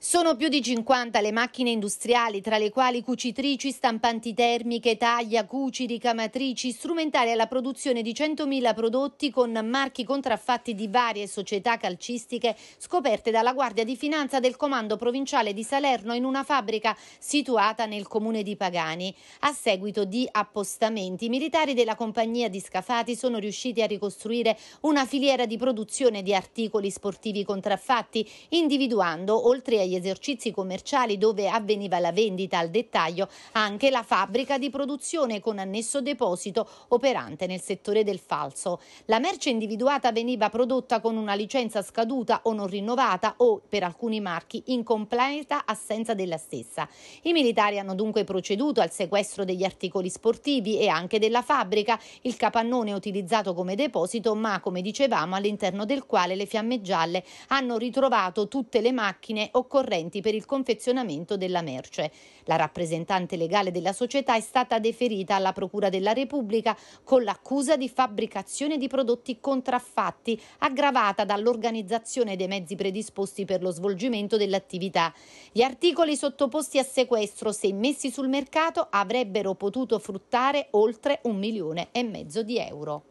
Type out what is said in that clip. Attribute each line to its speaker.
Speaker 1: Sono più di 50 le macchine industriali, tra le quali cucitrici, stampanti termiche, taglia, cuci, ricamatrici, strumentali alla produzione di 100.000 prodotti con marchi contraffatti di varie società calcistiche scoperte dalla Guardia di Finanza del Comando Provinciale di Salerno in una fabbrica situata nel comune di Pagani. A seguito di appostamenti, i militari della compagnia di Scafati sono riusciti a ricostruire una filiera di produzione di articoli sportivi contraffatti, individuando, oltre ai agli esercizi commerciali dove avveniva la vendita al dettaglio anche la fabbrica di produzione con annesso deposito operante nel settore del falso. La merce individuata veniva prodotta con una licenza scaduta o non rinnovata o, per alcuni marchi, in completa assenza della stessa. I militari hanno dunque proceduto al sequestro degli articoli sportivi e anche della fabbrica, il capannone utilizzato come deposito ma, come dicevamo, all'interno del quale le fiamme gialle hanno ritrovato tutte le macchine occorrenti concorrenti per il confezionamento della merce. La rappresentante legale della società è stata deferita alla Procura della Repubblica con l'accusa di fabbricazione di prodotti contraffatti, aggravata dall'organizzazione dei mezzi predisposti per lo svolgimento dell'attività. Gli articoli sottoposti a sequestro, se messi sul mercato, avrebbero potuto fruttare oltre un milione e mezzo di euro.